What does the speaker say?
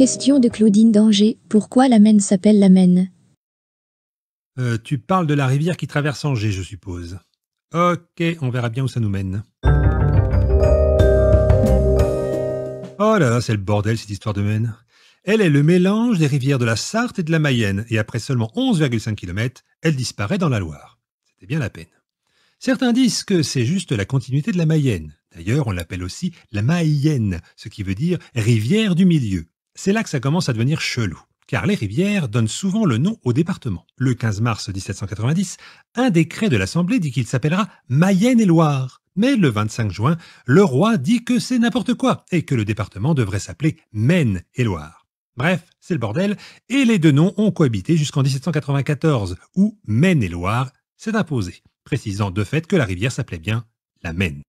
Question de Claudine d'Angers. Pourquoi la Maine s'appelle la Maine euh, Tu parles de la rivière qui traverse Angers, je suppose. Ok, on verra bien où ça nous mène. Oh là là, c'est le bordel cette histoire de Maine. Elle est le mélange des rivières de la Sarthe et de la Mayenne, et après seulement 11,5 km, elle disparaît dans la Loire. C'était bien la peine. Certains disent que c'est juste la continuité de la Mayenne. D'ailleurs, on l'appelle aussi la Mayenne, ce qui veut dire rivière du milieu. C'est là que ça commence à devenir chelou, car les rivières donnent souvent le nom au département. Le 15 mars 1790, un décret de l'Assemblée dit qu'il s'appellera Mayenne-et-Loire. Mais le 25 juin, le roi dit que c'est n'importe quoi et que le département devrait s'appeler Maine-et-Loire. Bref, c'est le bordel, et les deux noms ont cohabité jusqu'en 1794, où Maine-et-Loire s'est imposé, précisant de fait que la rivière s'appelait bien la Maine.